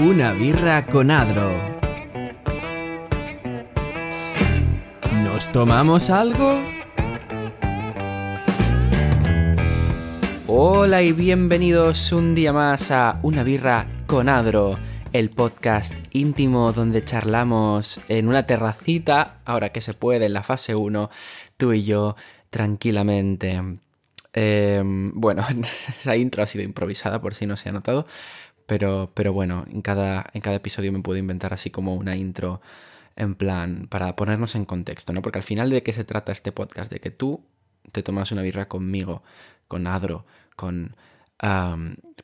Una birra con Adro. ¿Nos tomamos algo? Hola y bienvenidos un día más a Una birra con Adro, el podcast íntimo donde charlamos en una terracita, ahora que se puede, en la fase 1, tú y yo tranquilamente. Em, bueno, esa intro ha sido improvisada por si no se ha notado. Pero, bueno, en cada, en cada episodio me puedo inventar así como una intro en plan para ponernos en contexto, ¿no? Porque al final de qué se trata este podcast, de que tú te tomas una birra conmigo, con Adro, con...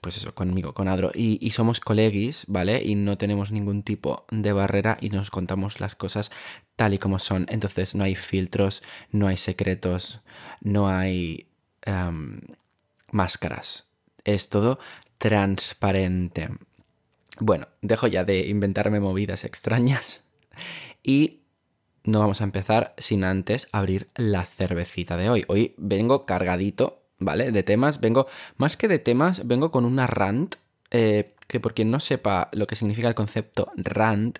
pues eso, conmigo, con Adro. Y, somos colegis, ¿vale? Y no tenemos ningún tipo de barrera y nos contamos las cosas tal y como son. Entonces no hay filtros, no hay secretos, no hay máscaras. Es todo transparente. Bueno, dejo ya de inventarme movidas extrañas y no vamos a empezar sin antes abrir la cervecita de hoy. Hoy vengo cargadito, ¿vale? De temas, vengo, más que de temas, vengo con una rant, eh, que por quien no sepa lo que significa el concepto rant,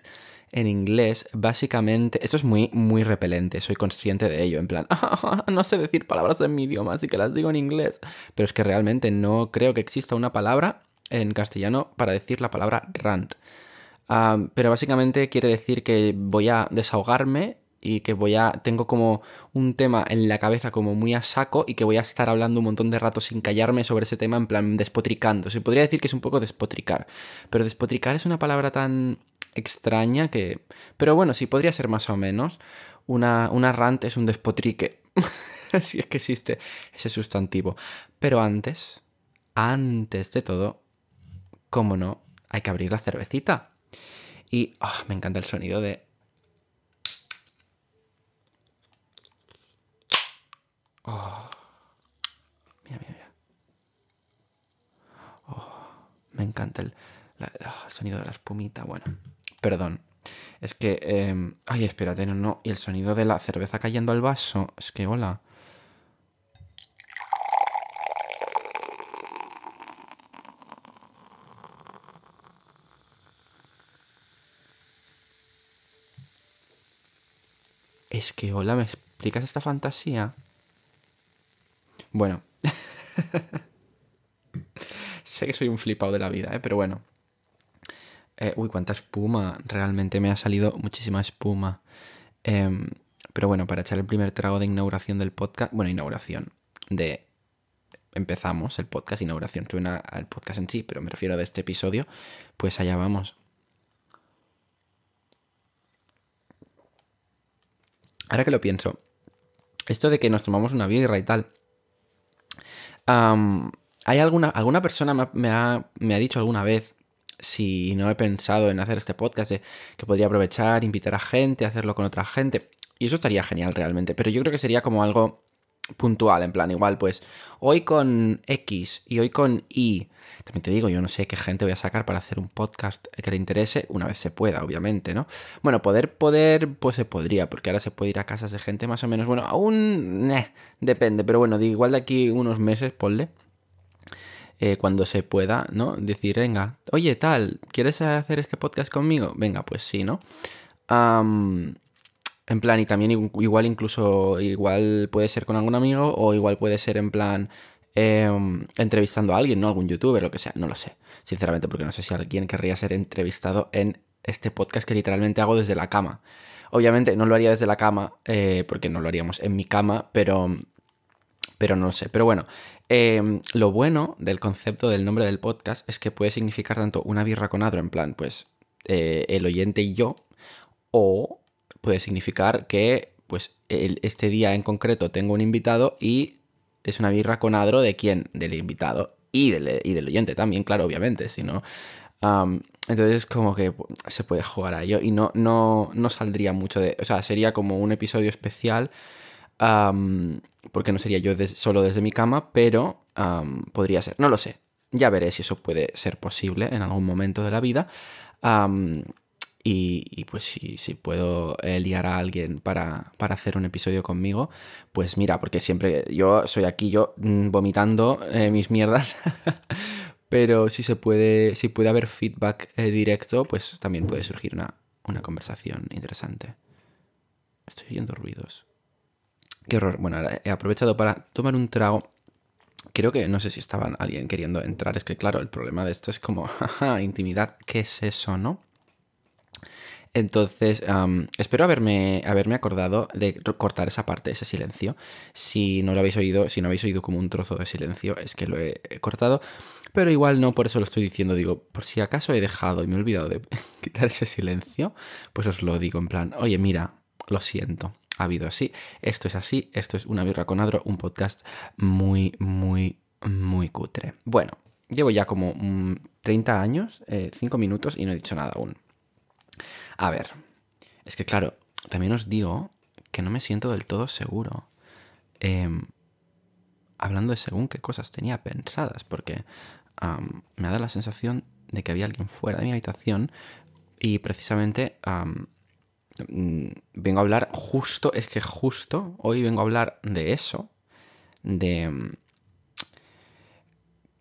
en inglés, básicamente, esto es muy, muy repelente, soy consciente de ello, en plan, no sé decir palabras en mi idioma, así que las digo en inglés, pero es que realmente no creo que exista una palabra en castellano para decir la palabra rant. pero básicamente quiere decir que voy a desahogarme y que voy a tengo como un tema en la cabeza como muy a saco y que voy a estar hablando un montón de rato sin callarme sobre ese tema en plan despotricando. Se podría decir que es un poco despotricar, pero despotricar es una palabra tan extraña que... Pero bueno, sí, podría ser más o menos. Una, una rant es un despotrique, si es que existe ese sustantivo. Pero antes, antes de todo, cómo no, hay que abrir la cervecita. Y ah, me encanta el sonido de... Ah, mira, mira, mira. Ah, me encanta el sonido de la espumita. Bueno. Perdón. Es que. Em, ay, espérate, no, no. Y el sonido de la cerveza cayendo al vaso. Es que, hola. Es que, hola, ¿me explicas esta fantasía? Bueno. sé que soy un flipado de la vida, ¿eh? pero bueno. Eh, uy, cuánta espuma. Realmente me ha salido muchísima espuma. Em, pero bueno, para echar el primer trago de inauguración del podcast. Bueno, inauguración. De. Empezamos el podcast, inauguración suena al podcast en sí, pero me refiero a este episodio. Pues allá vamos. Ahora que lo pienso, esto de que nos tomamos una birra y tal. hay alguna, alguna persona me ha dicho alguna vez si no he pensado en hacer este podcast, que podría aprovechar, invitar a gente, hacerlo con otra gente. Y eso estaría genial realmente, pero yo creo que sería como algo puntual, en plan, igual, pues hoy con X y hoy con Y. También te digo, yo no sé qué gente voy a sacar para hacer un podcast que le interese, una vez se pueda, obviamente, ¿no? Bueno, poder, poder, pues se podría, porque ahora se puede ir a casas de gente más o menos, bueno, aún, eh, depende, pero bueno, igual de aquí unos meses, ponle eh, cuando se pueda, ¿no? Decir, venga, oye, tal, ¿quieres hacer este podcast conmigo? Venga, pues sí, ¿no? en plan, y también igual incluso, igual puede ser con algún amigo o igual puede ser en plan... Em, entrevistando a alguien, ¿no? Algún youtuber, lo que sea, no lo sé, sinceramente, porque no sé si alguien querría ser entrevistado en este podcast que literalmente hago desde la cama. Obviamente no lo haría desde la cama, eh, porque no lo haríamos en mi cama, pero, pero no lo sé. Pero bueno, Em, lo bueno del concepto del nombre del podcast es que puede significar tanto una birra con adro, en plan, pues eh, el oyente y yo, o puede significar que pues este día en concreto tengo un invitado y es una birra con adro de quién, del invitado y del, oyente también, claro, obviamente, si no... entonces como que se puede jugar a ello y no, no, no saldría mucho de... O sea, sería como un episodio especial porque no sería yo solo desde mi cama, pero podría ser. No lo sé. Ya veré si eso puede ser posible en algún momento de la vida. y, pues si, puedo eh, liar a alguien para, hacer un episodio conmigo, pues mira, porque siempre yo soy aquí yo mm, vomitando eh, mis mierdas. pero si se puede, si puede haber feedback eh, directo, pues también puede surgir una, una conversación interesante. Estoy oyendo ruidos. Qué horror. Bueno, he aprovechado para tomar un trago. Creo que no sé si estaban alguien queriendo entrar. Es que, claro, el problema de esto es como, intimidad, ¿qué es eso, no? Entonces, espero haberme, haberme acordado de cortar esa parte, ese silencio. Si no lo habéis oído, si no habéis oído como un trozo de silencio, es que lo he cortado. Pero igual no, por eso lo estoy diciendo. Digo, por si acaso he dejado y me he olvidado de quitar ese silencio, pues os lo digo en plan, oye, mira, lo siento ha habido así, esto es así, esto es una birra con adro, un podcast muy, muy, muy cutre. Bueno, llevo ya como 30 mm, años, 5 eh, minutos y no he dicho nada aún. A ver, es que claro, también os digo que no me siento del todo seguro. Em, hablando de según qué cosas tenía pensadas, porque me ha dado la sensación de que había alguien fuera de mi habitación y precisamente Mm, vengo a hablar justo, es que justo hoy vengo a hablar de eso, de mm,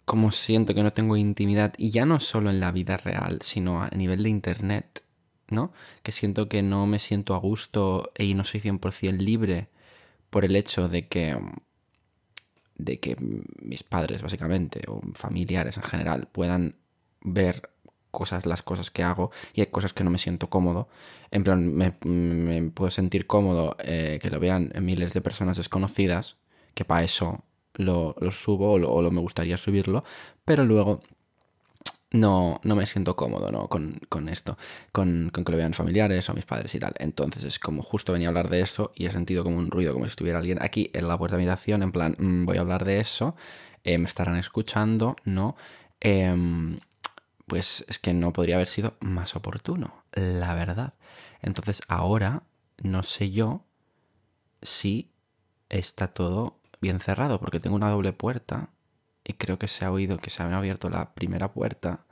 cómo siento que no tengo intimidad, y ya no solo en la vida real, sino a nivel de internet, ¿no? Que siento que no me siento a gusto e, y no soy 100% libre por el hecho de que de que mis padres básicamente o familiares en general puedan ver cosas, las cosas que hago y hay cosas que no me siento cómodo. En plan, me, puedo sentir cómodo eh, que lo vean miles de personas desconocidas, que para eso lo, subo o me gustaría subirlo, pero luego no, no me siento cómodo ¿no? con, esto, con, que lo vean familiares o mis padres y tal. Entonces es como justo venía a hablar de eso y he sentido como un ruido, como si estuviera alguien aquí en la puerta de habitación, en plan, mm, voy a hablar de eso, eh, me estarán escuchando, ¿no? Em, pues es que no podría haber sido más oportuno, la verdad. Entonces ahora no sé yo si está todo bien cerrado, porque tengo una doble puerta y creo que se ha oído que se ha abierto la primera puerta.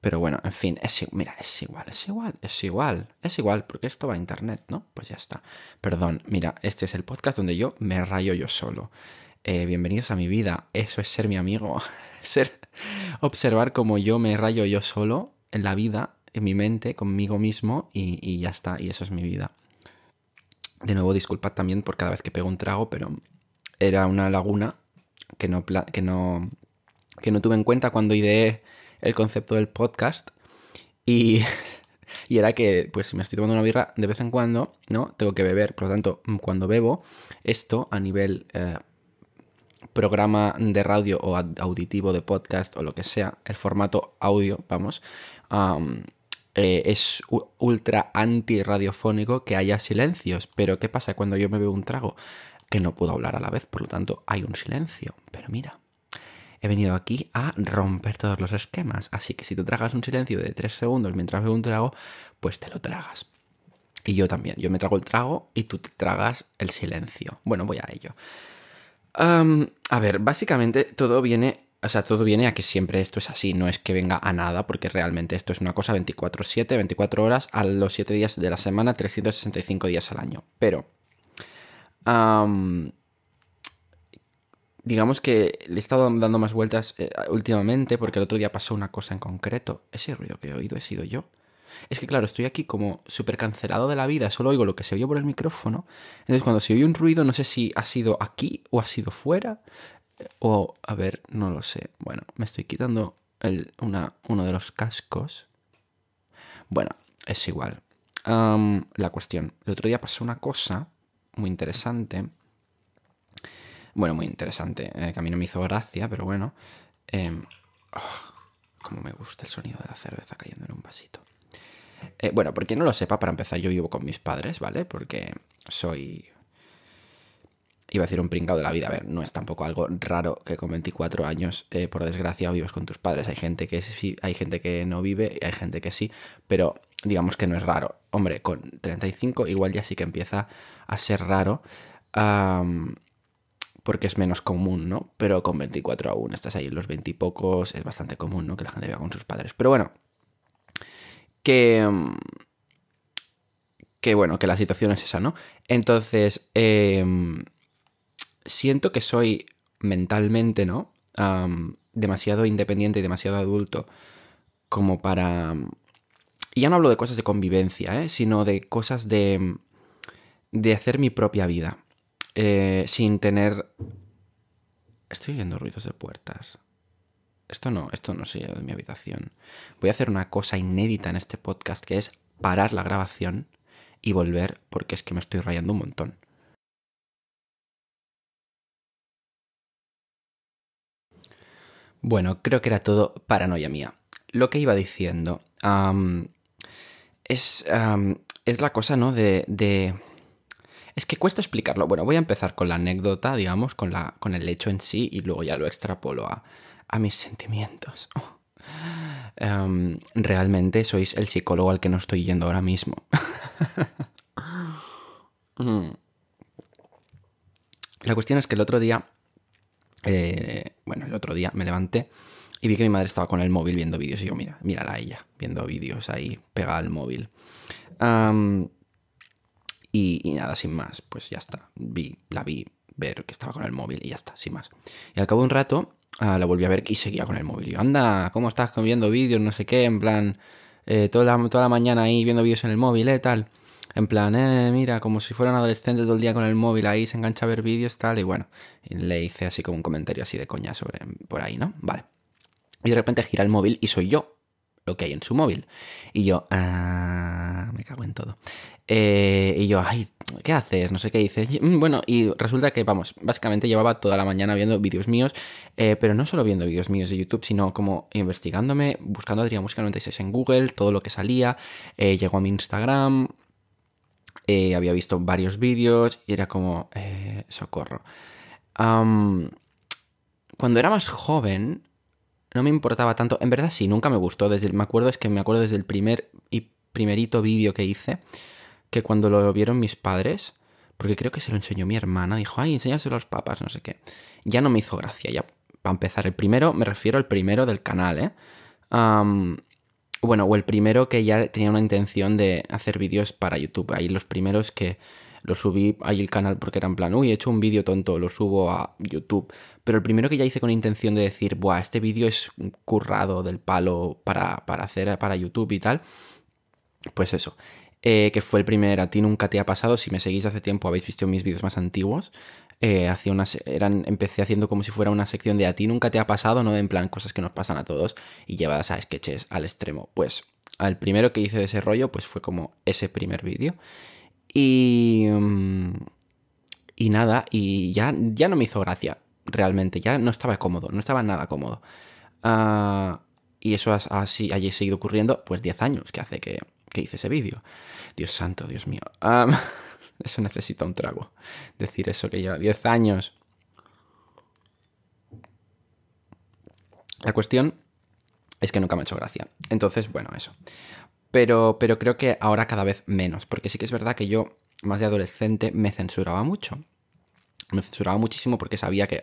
Pero bueno, en fin, es, mira, es igual, es igual, es igual, es igual, porque esto va a internet, ¿no? Pues ya está. Perdón, mira, este es el podcast donde yo me rayo yo solo. Eh, bienvenidos a mi vida. Eso es ser mi amigo. ser, observar cómo yo me rayo yo solo en la vida, en mi mente, conmigo mismo y, ya está. Y eso es mi vida. De nuevo, disculpad también por cada vez que pego un trago, pero era una laguna que no, que no, no tuve en cuenta cuando ideé el concepto del podcast. Y, era que, pues, si me estoy tomando una birra de vez en cuando, ¿no? Tengo que beber. Por lo tanto, cuando bebo, esto a nivel eh, programa de radio o auditivo de podcast o lo que sea, el formato audio, vamos, eh, es ultra radiofónico que haya silencios. Pero ¿qué pasa cuando yo me bebo un trago? Que no puedo hablar a la vez, por lo tanto hay un silencio. Pero mira, he venido aquí a romper todos los esquemas. Así que si te tragas un silencio de tres segundos mientras bebo un trago, pues te lo tragas. Y yo también, yo me trago el trago y tú te tragas el silencio. Bueno, voy a ello a ver, básicamente todo viene o sea, todo viene a que siempre esto es así, no es que venga a nada, porque realmente esto es una cosa 24/7, 24 horas a los 7 días de la semana, 365 días al año. Pero, digamos que le he estado dando más vueltas eh, últimamente, porque el otro día pasó una cosa en concreto. Ese ruido que he oído he sido yo. Es que claro, estoy aquí como súper cancelado de la vida, solo oigo lo que se oye por el micrófono. Entonces cuando se oye un ruido, no sé si ha sido aquí o ha sido fuera. O, a ver, no lo sé. Bueno, me estoy quitando una, uno de los cascos. Bueno, es igual. la cuestión. El otro día pasó una cosa muy interesante. Bueno, muy interesante. Eh, que a mí no me hizo gracia, pero bueno. Em, oh, como me gusta el sonido de la cerveza cayendo en un vasito. Eh, bueno, bueno, quien no lo sepa, para empezar, yo vivo con mis padres, ¿vale? Porque soy. Iba a decir un pringado de la vida. A ver, no es tampoco algo raro que con 24 años, eh, por desgracia, vivas con tus padres. Hay gente que sí, hay gente que no vive y hay gente que sí, pero digamos que no es raro. Hombre, con 35 igual ya sí que empieza a ser raro. porque es menos común, ¿no? Pero con 24 aún, estás ahí en los 20 y pocos, es bastante común, ¿no? Que la gente viva con sus padres. Pero bueno, que... Mm, que bueno, que la situación es esa, ¿no? Entonces, em, siento que soy mentalmente, ¿no? demasiado independiente y demasiado adulto como para... Y ya no hablo de cosas de convivencia, ¿eh? sino de cosas de, de hacer mi propia vida. Eh, sin tener... Estoy oyendo ruidos de puertas. Esto no, esto no se de mi habitación. Voy a hacer una cosa inédita en este podcast que es parar la grabación y volver porque es que me estoy rayando un montón. Bueno, creo que era todo paranoia mía. Lo que iba diciendo es, la cosa, ¿no? De, de, Es que cuesta explicarlo. Bueno, voy a empezar con la anécdota, digamos, con, la, con el hecho en sí y luego ya lo extrapolo a, a mis sentimientos. Em, realmente sois el psicólogo al que no estoy yendo ahora mismo. Mm. La cuestión es que el otro día, eh, bueno, el otro día me levanté y vi que mi madre estaba con el móvil viendo vídeos y yo, mira, mírala a ella, viendo vídeos ahí, pegada al móvil. Em, y, nada, sin más, pues ya está. Vi, la vi ver que estaba con el móvil y ya está, sin más. Y al cabo de un rato Ah, la volví a ver y seguía con el móvil. Yo, anda, ¿cómo estás viendo vídeos? No sé qué, en plan, eh, toda, la, mañana ahí viendo vídeos en el móvil, eh, tal. En plan, eh, mira, como si fuera un adolescente todo el día con el móvil ahí, se engancha a ver vídeos, tal, y bueno, le hice así como un comentario así de coña sobre por ahí, ¿no? Vale. Y de repente gira el móvil y soy yo, lo que hay en su móvil. Y yo, ah, me cago en todo. Eh, y yo, ay, ¿qué haces? No sé qué dices. Mm, bueno, y resulta que, vamos, básicamente llevaba toda la mañana viendo vídeos míos, eh, pero no solo viendo vídeos míos de YouTube, sino como investigándome, buscando Adrián Música 96 en Google, todo lo que salía, eh, llegó a mi Instagram, había visto varios vídeos y era como, socorro. cuando era más joven, no me importaba tanto, en verdad sí, nunca me gustó, desde, me acuerdo, es que me acuerdo desde el primer y primerito vídeo que hice, que cuando lo vieron mis padres, porque creo que se lo enseñó mi hermana, dijo, ay, enséñaselo a los papas, no sé qué. Ya no me hizo gracia, ya para empezar. El primero, me refiero al primero del canal, ¿eh? bueno, o el primero que ya tenía una intención de hacer vídeos para YouTube. Ahí los primeros que lo subí ahí el canal porque era en plan, uy, he hecho un vídeo tonto, lo subo a YouTube. Pero el primero que ya hice con intención de decir, buah, este vídeo es currado del palo para, para hacer para YouTube y tal. Pues eso, eh, que fue el primer A ti nunca te ha pasado. Si me seguís hace tiempo habéis visto mis vídeos más antiguos. Eh, hacía unas, eran, empecé haciendo como si fuera una sección de A ti nunca te ha pasado, ¿no? en plan cosas que nos pasan a todos y llevadas a sketches al extremo. Pues al primero que hice de ese rollo, pues fue como ese primer vídeo. Y... Mm, y nada, y ya, ya no me hizo gracia, realmente, ya no estaba cómodo, no estaba nada cómodo. Ah, y eso así ha seguido ocurriendo, pues 10 años, que hace que que hice ese vídeo? Dios santo, Dios mío. eso necesita un trago. Decir eso que lleva 10 años. La cuestión es que nunca me ha hecho gracia. Entonces, bueno, eso. Pero, pero creo que ahora cada vez menos, porque sí que es verdad que yo, más de adolescente, me censuraba mucho. Me censuraba muchísimo porque sabía que,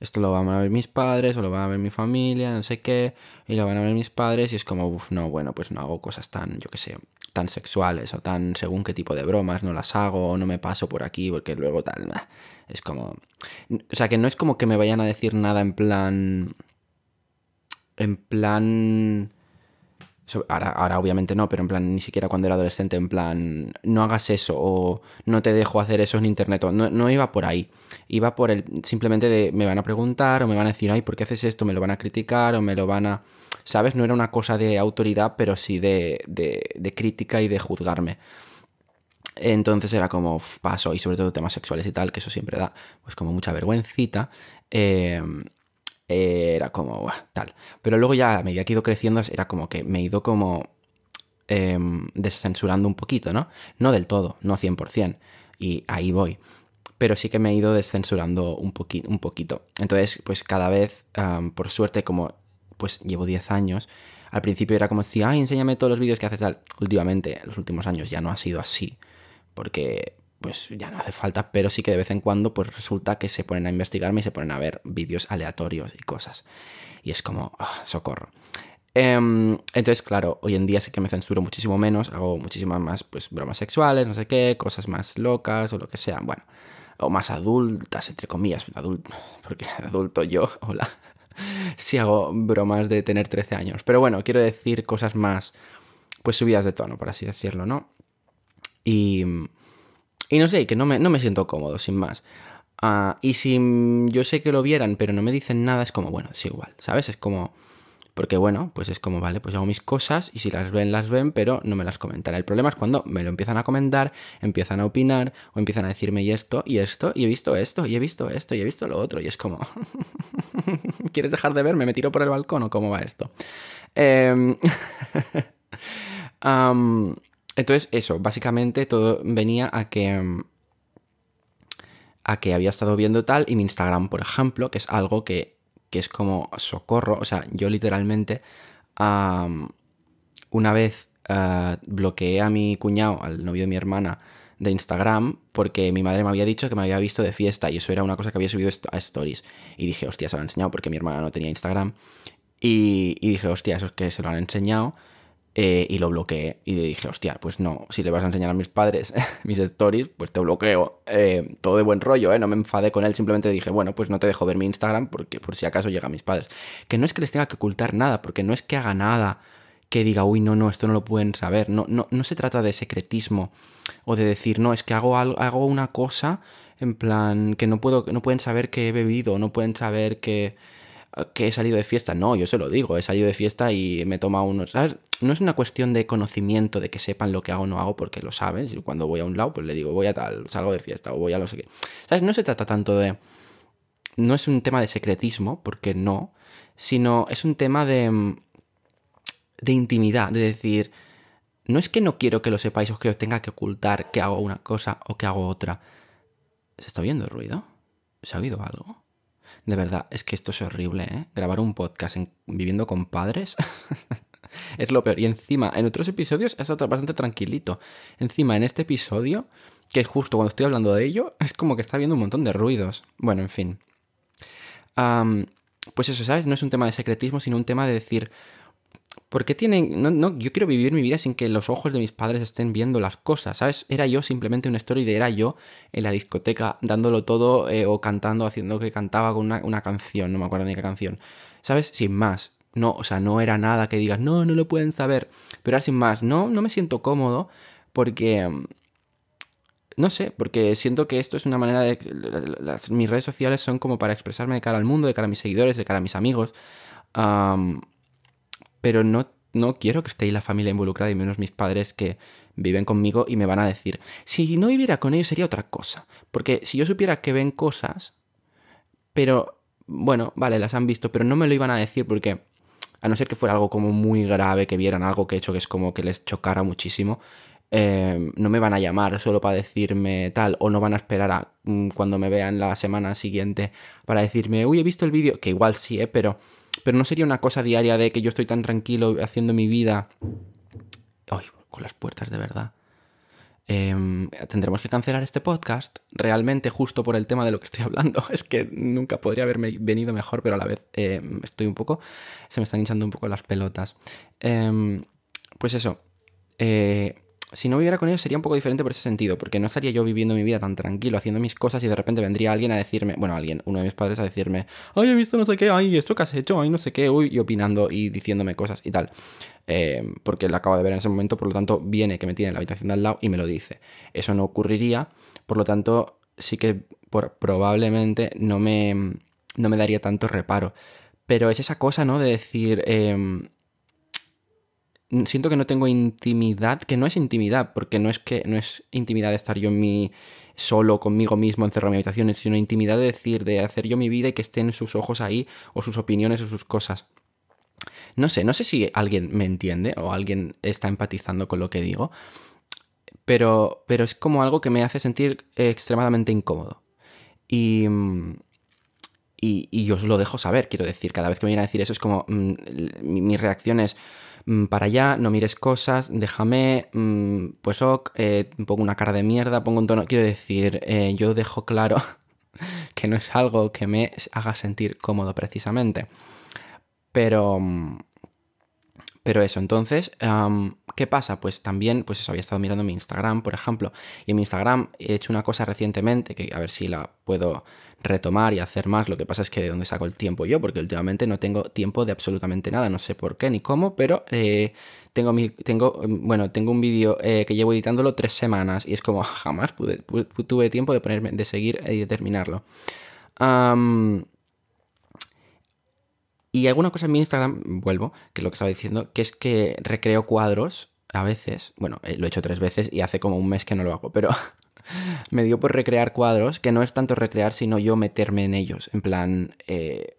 esto lo van a ver mis padres o lo van a ver mi familia, no sé qué, y lo van a ver mis padres y es como, uff, no, bueno, pues no hago cosas tan, yo qué sé, tan sexuales o tan según qué tipo de bromas, no las hago o no me paso por aquí porque luego tal, es como, o sea que no es como que me vayan a decir nada en plan, en plan Ahora, obviamente no, pero en plan, ni siquiera cuando era adolescente, en plan, no hagas eso o no te dejo hacer eso en internet. no, no iba por ahí. Iba por el simplemente de me van a preguntar o me van a decir, ay, ¿por qué haces esto? Me lo van a criticar o me lo van a... ¿Sabes? No era una cosa de autoridad, pero sí de, de, crítica y de juzgarme. Entonces era como paso, y sobre todo temas sexuales y tal, que eso siempre da, pues como mucha vergüencita. Eh, era como, tal. Pero luego ya me había ido creciendo, era como que me he ido como em, descensurando un poquito, ¿no? No del todo, no 100%. Y ahí voy. Pero sí que me he ido descensurando un, un poquito. Entonces, pues cada vez, por suerte, como pues llevo 10 años, al principio era como si, ay, enséñame todos los vídeos que haces tal. Últimamente, los últimos años ya no ha sido así. Porque pues ya no hace falta, pero sí que de vez en cuando pues resulta que se ponen a investigarme y se ponen a ver vídeos aleatorios y cosas. Y es como, ah, socorro. Em, entonces, claro, hoy en día sí que me censuro muchísimo menos, hago muchísimas más pues, bromas sexuales, no sé qué, cosas más locas o lo que sea, bueno, o más adultas, entre comillas, adulto, porque adulto yo, hola, si hago bromas de tener 13 años, pero bueno, quiero decir cosas más, pues subidas de tono, por así decirlo, ¿no? Y, y no sé, que no me, no me siento cómodo, sin más. Ah, y si yo sé que lo vieran, pero no me dicen nada, es como, bueno, es igual, ¿sabes? Es como... Porque bueno, pues es como, vale, pues hago mis cosas y si las ven, las ven, pero no me las comentan. El problema es cuando me lo empiezan a comentar, empiezan a opinar o empiezan a decirme y esto, y esto, y he visto esto, y he visto esto, y he visto lo otro. Y es como, ¿quieres dejar de verme? ¿Me tiro por el balcón o cómo va esto? Eh... Entonces, eso, básicamente todo venía a que. Mm, a que había estado viendo tal y mi Instagram, por ejemplo, que es algo que, es como socorro. O sea, yo literalmente. una vez eh, bloqueé a mi cuñado, al novio de mi hermana, de Instagram, porque mi madre me había dicho que me había visto de fiesta y eso era una cosa que había subido a Stories. Y dije, hostia, se lo han enseñado porque mi hermana no tenía Instagram. Y, y dije, hostia, eso es que se lo han enseñado. Eh, y lo bloqueé. Y le dije, hostia, pues no, si le vas a enseñar a mis padres mis stories, pues te bloqueo. Eh, todo de buen rollo, ¿eh? No me enfadé con él, simplemente dije, bueno, pues no te dejo ver mi Instagram porque por si acaso llega a mis padres. Que no es que les tenga que ocultar nada, porque no es que haga nada que diga, uy, no, no, esto no lo pueden saber. No, no, se trata de secretismo o de decir, no, es que hago, hago una cosa en plan que no, puedo, no pueden saber que he bebido, no pueden saber que que he salido de fiesta. No, yo se lo digo, he salido de fiesta y me toma uno, ¿sabes? No es una cuestión de conocimiento, de que sepan lo que hago o no hago, porque lo saben. Y cuando voy a un lado, pues le digo, voy a tal, salgo de fiesta o voy a lo sé qué. ¿Sabes? No se trata tanto de... No es un tema de secretismo, porque no, sino es un tema de... Mm, de intimidad, de decir... No es que no quiero que lo sepáis o que os tenga que ocultar que hago una cosa o que hago otra. ¿Se está oyendo ruido? ¿Se ha oído algo? De verdad, es que esto es horrible, ¿eh? Grabar un podcast en, viviendo con padres es lo peor. Y encima, en otros episodios es bastante tranquilito. Encima, en este episodio, que justo cuando estoy hablando de ello, es como que está habiendo un montón de ruidos. Bueno, en fin. pues eso, ¿sabes? No es un tema de secretismo, sino un tema de decir, qué tienen. No, no, yo quiero vivir mi vida sin que los ojos de mis padres estén viendo las cosas, ¿sabes? Era yo simplemente una story de era yo en la discoteca, dándolo todo eh, o cantando, haciendo que cantaba con una, una canción, no me acuerdo ni qué canción. ¿Sabes? Sin más. No, o sea, no era nada que digas, no, no lo pueden saber. Pero era sin más, no, no me siento cómodo porque. Mm, no sé, porque siento que esto es una manera de. mis redes sociales son como para expresarme de cara al mundo, de cara a mis seguidores, de cara a mis amigos pero no, no quiero que esté ahí la familia involucrada y menos mis padres que viven conmigo y me van a decir, si no viviera con ellos sería otra cosa, porque si yo supiera que ven cosas, pero bueno, vale, las han visto, pero no me lo iban a decir porque a no ser que fuera algo como muy grave, que vieran algo que he hecho que es como que les chocara muchísimo, eh, no me van a llamar solo para decirme tal, o no van a esperar a mm, cuando me vean la semana siguiente para decirme, uy, he visto el vídeo, que igual sí, eh, pero pero no sería una cosa diaria de que yo estoy tan tranquilo haciendo mi vida. Ay, con las puertas de verdad. Em, tendremos que cancelar este podcast realmente justo por el tema de lo que estoy hablando. Es que nunca podría haberme venido mejor, pero a la vez em, estoy un poco. Se me están hinchando un poco las pelotas. Em, pues eso. Eh, si no viviera con ellos sería un poco diferente por ese sentido, porque no estaría yo viviendo mi vida tan tranquilo, haciendo mis cosas y de repente vendría alguien a decirme, bueno, alguien, uno de mis padres a decirme, ay, he visto no sé qué, ay, esto que has hecho, ay, no sé qué, uy, y opinando y diciéndome cosas y tal. Eh, porque lo acabo de ver en ese momento, por lo tanto, viene que me tiene en la habitación de al lado y me lo dice. Eso no ocurriría, por lo tanto, sí que por, probablemente no me, me daría tanto reparo. Pero es esa cosa, ¿no? De decir... Em, siento que no tengo intimidad, que no es intimidad, porque no es que no es intimidad de estar yo en mi solo conmigo mismo encerrado en mi habitación, sino intimidad de decir, de hacer yo mi vida y que estén sus ojos ahí o sus opiniones o sus cosas. No sé, no sé si alguien me entiende o alguien está empatizando con lo que digo, pero, pero es como algo que me hace sentir extremadamente incómodo. Y, y, yo os lo dejo saber, quiero decir, cada vez que me vienen a decir eso es como mis mm, reacciones... mi Mm, para allá, no mires cosas, déjame, mm, pues ok, eh, pongo una cara de mierda, pongo un tono. Quiero decir, eh, yo dejo claro que no es algo que me haga sentir cómodo precisamente. Pero mm, pero eso, entonces, ¿qué pasa? Pues también, pues eso, había estado mirando mi Instagram, por ejemplo, y en mi Instagram he hecho una cosa recientemente, que a ver si la puedo retomar y hacer más, lo que pasa es que de dónde saco el tiempo yo, porque últimamente no tengo tiempo de absolutamente nada, no sé por qué ni cómo, pero eh, tengo, mi, tengo, em, bueno, tengo un vídeo eh, que llevo editándolo tres semanas y es como jamás tuve tiempo de, ponerme, de seguir y de terminarlo. Y alguna cosa en mi Instagram, vuelvo, que es lo que estaba diciendo, que es que recreo cuadros a veces. Bueno, eh, lo he hecho tres veces y hace como un mes que no lo hago, pero me dio por recrear cuadros, que no es tanto recrear, sino yo meterme en ellos. En plan, eh,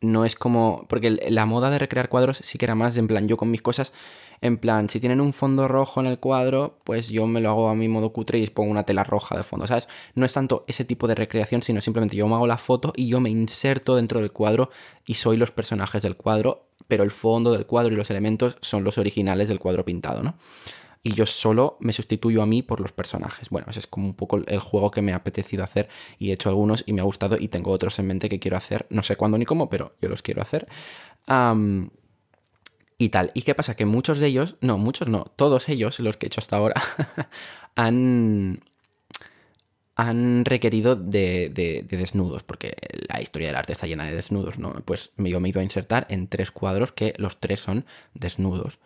no es como. Porque la moda de recrear cuadros sí que era más en plan, yo con mis cosas, en plan, si tienen un fondo rojo en el cuadro, pues yo me lo hago a mi modo cutre y pongo una tela roja de fondo, ¿sabes? No es tanto ese tipo de recreación, sino simplemente yo me hago la foto y yo me inserto dentro del cuadro y soy los personajes del cuadro, pero el fondo del cuadro y los elementos son los originales del cuadro pintado, ¿no? y yo solo me sustituyo a mí por los personajes. Bueno, ese es como un poco el juego que me ha apetecido hacer y he hecho algunos y me ha gustado y tengo otros en mente que quiero hacer, no sé cuándo ni cómo, pero yo los quiero hacer. y tal. ¿Y qué pasa? Que muchos de ellos, no, muchos no, todos ellos, los que he hecho hasta ahora, han, han requerido de, desnudos, porque la historia del arte está llena de desnudos, ¿no? Pues yo me he ido a insertar en tres cuadros que los tres son desnudos.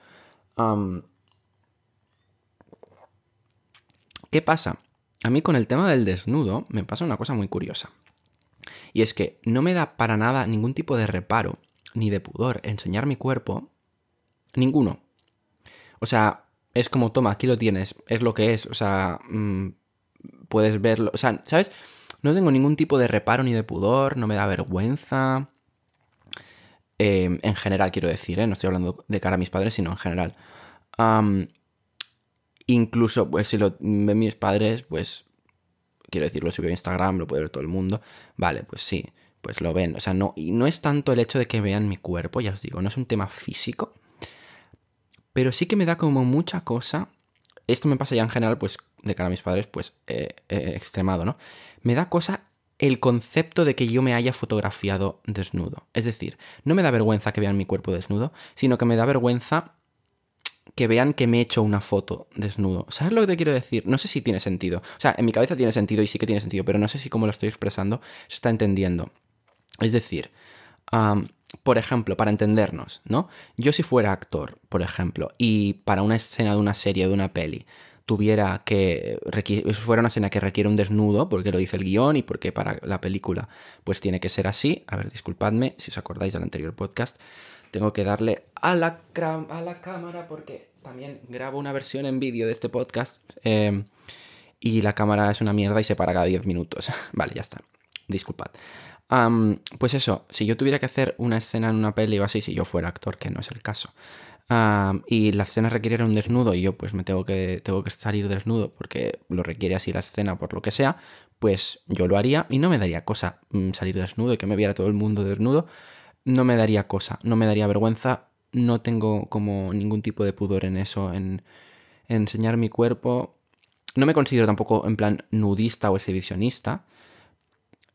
¿Qué pasa? A mí con el tema del desnudo me pasa una cosa muy curiosa. Y es que no me da para nada ningún tipo de reparo ni de pudor enseñar mi cuerpo. Ninguno. O sea, es como, toma, aquí lo tienes, es lo que es, o sea, mm, puedes verlo, o sea, ¿sabes? No tengo ningún tipo de reparo ni de pudor, no me da vergüenza. Eh, en general, quiero decir, ¿eh? no estoy hablando de cara a mis padres, sino en general. Incluso, pues, si lo ven mis padres, pues, quiero decirlo, si veo Instagram, lo puede ver todo el mundo. Vale, pues sí, pues lo ven. O sea, no, y no es tanto el hecho de que vean mi cuerpo, ya os digo, no es un tema físico. Pero sí que me da como mucha cosa. Esto me pasa ya en general, pues, de cara a mis padres, pues, eh, eh, extremado, ¿no? Me da cosa el concepto de que yo me haya fotografiado desnudo. Es decir, no me da vergüenza que vean mi cuerpo desnudo, sino que me da vergüenza que vean que me he hecho una foto desnudo. ¿Sabes lo que te quiero decir? No sé si tiene sentido. O sea, en mi cabeza tiene sentido y sí que tiene sentido, pero no sé si como lo estoy expresando se está entendiendo. Es decir, por ejemplo, para entendernos, ¿no? Yo si fuera actor, por ejemplo, y para una escena de una serie, de una peli, tuviera que eh, fuera una escena que requiere un desnudo, porque lo dice el guión y porque para la película pues tiene que ser así. A ver, disculpadme si os acordáis del anterior podcast. Tengo que darle a la, a la cámara porque también grabo una versión en vídeo de este podcast em, y la cámara es una mierda y se para cada 10 minutos. vale, ya está. Disculpad. pues eso, si yo tuviera que hacer una escena en una peli y así, si yo fuera actor, que no es el caso, y la escena requiriera un desnudo y yo pues me tengo que, tengo que salir desnudo porque lo requiere así la escena por lo que sea, pues yo lo haría y no me daría cosa mm, salir desnudo y que me viera todo el mundo desnudo, no me daría cosa, no me daría vergüenza no tengo como ningún tipo de pudor en eso, en, enseñar mi cuerpo. No me considero tampoco en plan nudista o exhibicionista,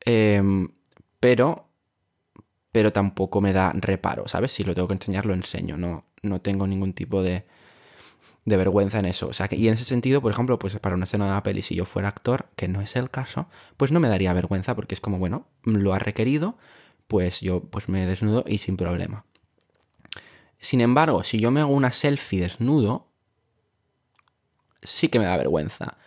em, pero, pero tampoco me da reparo, ¿sabes? Si lo tengo que enseñar, lo enseño, no, no tengo ningún tipo de, de vergüenza en eso. O sea, que, y en ese sentido, por ejemplo, pues para una escena de la peli, si yo fuera actor, que no es el caso, pues no me daría vergüenza porque es como, bueno, lo ha requerido, pues yo pues me desnudo y sin problema. Sin embargo, si yo me hago una selfie desnudo, sí que me da vergüenza.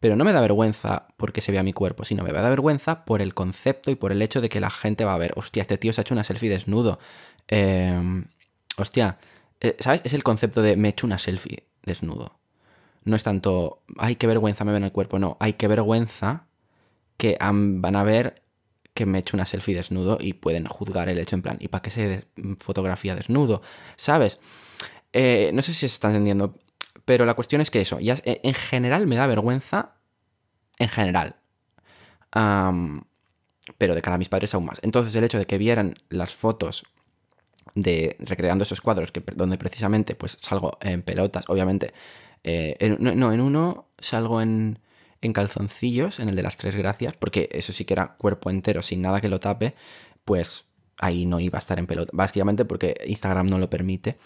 Pero no me da vergüenza porque se vea mi cuerpo, sino me da vergüenza por el concepto y por el hecho de que la gente va a ver, hostia, este tío se ha hecho una selfie desnudo. Em, hostia, eh, ¿sabes? Es el concepto de me he hecho una selfie desnudo. No es tanto, ay, qué vergüenza me ven el cuerpo, no, hay que vergüenza que van a ver que me hecho una selfie desnudo y pueden juzgar el hecho en plan, ¿y para qué se fotografía desnudo? ¿Sabes? Eh, no sé si se está entendiendo, pero la cuestión es que eso, ya, eh, en general me da vergüenza, en general. pero de cara a mis padres aún más. Entonces el hecho de que vieran las fotos de recreando esos cuadros que, donde precisamente pues salgo en pelotas, obviamente. Eh, no, en uno salgo en en calzoncillos, en el de las tres gracias, porque eso sí que era cuerpo entero, sin nada que lo tape, pues ahí no iba a estar en pelota. Básicamente porque Instagram no lo permite.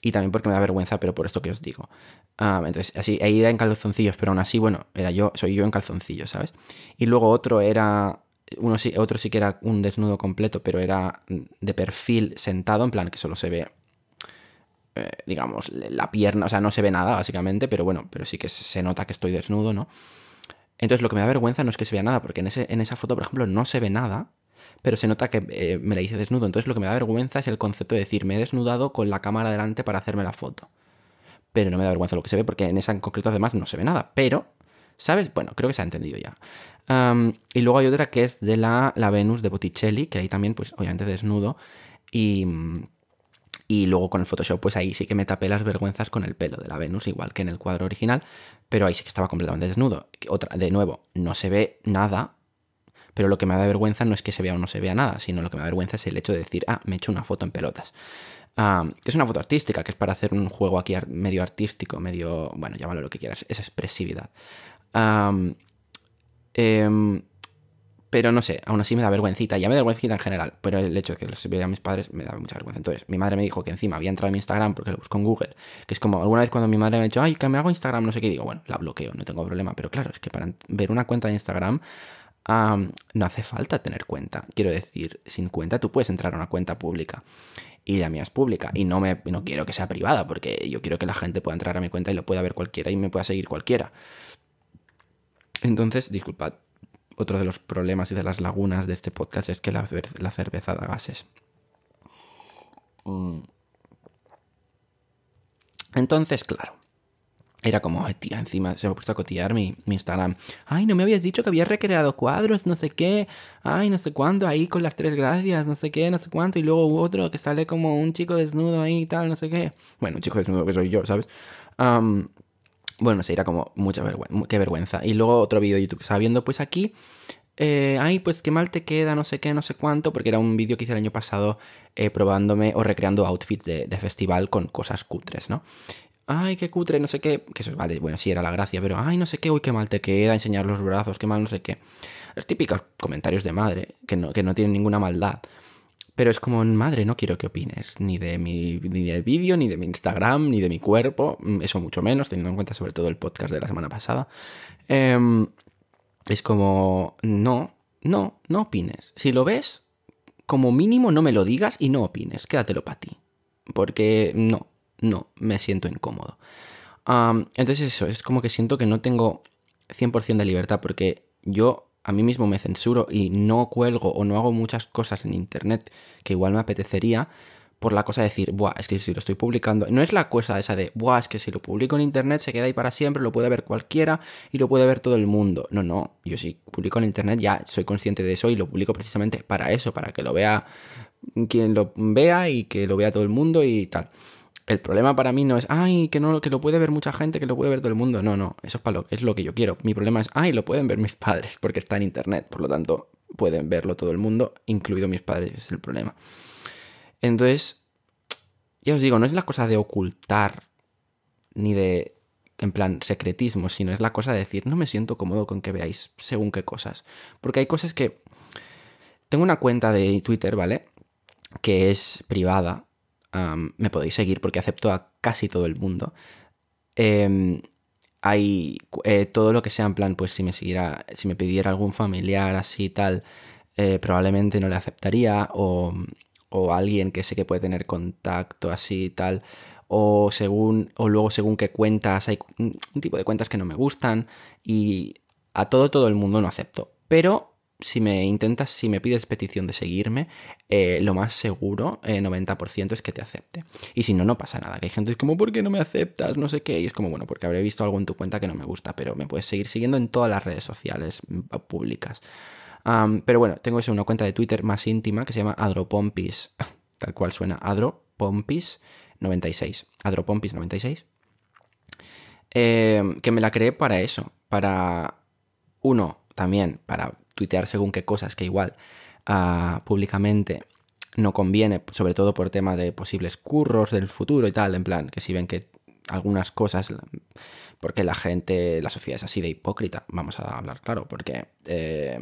Y también porque me da vergüenza, pero por esto que os digo. Ah, entonces, así, ahí e era en calzoncillos, pero aún así, bueno, era yo, soy yo en calzoncillos, ¿sabes? Y luego otro era uno sí, otro sí que era un desnudo completo, pero era de perfil sentado, en plan que solo se ve, eh, digamos, la pierna, o sea, no se ve nada básicamente, pero bueno, pero sí que se nota que estoy desnudo, ¿no? Entonces lo que me da vergüenza no es que se vea nada, porque en, ese, en esa foto, por ejemplo, no se ve nada, pero se nota que eh, me la hice desnudo. Entonces lo que me da vergüenza es el concepto de decir, me he desnudado con la cámara delante para hacerme la foto. Pero no me da vergüenza lo que se ve, porque en esa en concreto además no se ve nada. Pero, ¿sabes? Bueno, creo que se ha entendido ya. y luego hay otra que es de la, la Venus de Botticelli, que ahí también, pues obviamente desnudo. Y mm, y luego con el Photoshop, pues ahí sí que me tapé las vergüenzas con el pelo de la Venus, igual que en el cuadro original, pero ahí sí que estaba completamente desnudo. Otra, de nuevo, no se ve nada, pero lo que me da vergüenza no es que se vea o no se vea nada, sino lo que me da vergüenza es el hecho de decir, ah, me he hecho una foto en pelotas. que es una foto artística, que es para hacer un juego aquí medio artístico, medio, bueno, llámalo lo que quieras, es expresividad. Em, pero no sé, aún así me da vergüencita. Ya me da vergüencita en general, pero el hecho de que los vea a mis padres me da mucha vergüenza. Entonces, mi madre me dijo que encima había entrado en mi Instagram porque lo buscó en Google. Que es como alguna vez cuando mi madre me ha dicho, ay, que me hago Instagram, no sé qué, digo, bueno, la bloqueo, no tengo problema. Pero claro, es que para ver una cuenta de Instagram no hace falta tener cuenta. Quiero decir, sin cuenta tú puedes entrar a una cuenta pública. Y la mía es pública. Y no, me, no quiero que sea privada, porque yo quiero que la gente pueda entrar a mi cuenta y lo pueda ver cualquiera y me pueda seguir cualquiera. Entonces, disculpad otro de los problemas y de las lagunas de este podcast es que la, cerveza da gases. Mm. Entonces, claro. Era como, tía, encima se me ha puesto a cotillar mi, Instagram. Ay, no me habías dicho que había recreado cuadros, no sé qué. Ay, no sé cuándo, ahí con las tres gracias, no sé qué, no sé cuánto. Y luego hubo otro que sale como un chico desnudo ahí y tal, no sé qué. Bueno, un chico desnudo que soy yo, ¿sabes? Bueno, se irá como, mucha vergüenza, qué vergüenza. Y luego otro vídeo de YouTube sabiendo viendo, pues aquí, eh, ay, pues qué mal te queda, no sé qué, no sé cuánto, porque era un vídeo que hice el año pasado eh, probándome o recreando outfits de, festival con cosas cutres, ¿no? ay, qué cutre, no sé qué, que eso, vale, bueno, sí era la gracia, pero ay, no sé qué, uy, qué mal te queda enseñar los brazos, qué mal, no sé qué. Los típicos comentarios de madre, que no, que no tienen ninguna maldad. Pero es como, madre, no quiero que opines ni de mi ni de vídeo, ni de mi Instagram, ni de mi cuerpo, mm, eso mucho menos, teniendo en cuenta sobre todo el podcast de la semana pasada. Em, es como, no, no, no opines. Si lo ves, como mínimo no me lo digas y no opines, quédatelo para ti. Porque no, no, me siento incómodo. entonces eso, es como que siento que no tengo 100% de libertad porque yo a mí mismo me censuro y no cuelgo o no hago muchas cosas en internet que igual me apetecería por la cosa de decir, buah, es que si lo estoy publicando, no es la cosa esa de, buah, es que si lo publico en internet se queda ahí para siempre, lo puede ver cualquiera y lo puede ver todo el mundo. No, no, yo si publico en internet ya soy consciente de eso y lo publico precisamente para eso, para que lo vea quien lo vea y que lo vea todo el mundo y tal el problema para mí no es, ay, que no, que lo puede ver mucha gente, que lo puede ver todo el mundo. No, no, eso es para lo, es lo que yo quiero. Mi problema es, ay, lo pueden ver mis padres, porque está en internet, por lo tanto, pueden verlo todo el mundo, incluido mis padres, es el problema. Entonces, ya os digo, no es la cosa de ocultar, ni de, en plan, secretismo, sino es la cosa de decir, no me siento cómodo con que veáis según qué cosas. Porque hay cosas que... Tengo una cuenta de Twitter, ¿vale? Que es privada me podéis seguir porque acepto a casi todo el mundo. Em, hay eh, todo lo que sea en plan, pues si me siguiera, si me pidiera algún familiar así tal, eh, probablemente no le aceptaría o, alguien que sé que puede tener contacto así tal o según o luego según qué cuentas hay un tipo de cuentas que no me gustan y a todo todo el mundo no acepto pero si me intentas, si me pides petición de seguirme, eh, lo más seguro, 90% eh, es que te acepte. Y si no, no pasa nada. Que hay gente que es como, ¿por qué no me aceptas? No sé qué. Y es como, bueno, porque habré visto algo en tu cuenta que no me gusta, pero me puedes seguir siguiendo en todas las redes sociales mm, públicas. pero bueno, tengo eso, una cuenta de Twitter más íntima que se llama Adropompis. Tal cual suena, Adropompis96. Adropompis96. Em, que me la creé para eso. Para, uno, también para tuitear según qué cosas que igual ah, públicamente no conviene, sobre todo por tema de posibles curros del futuro y tal, en plan, que si ven que algunas cosas, porque la gente, la sociedad es así de hipócrita, vamos a hablar claro, porque eh,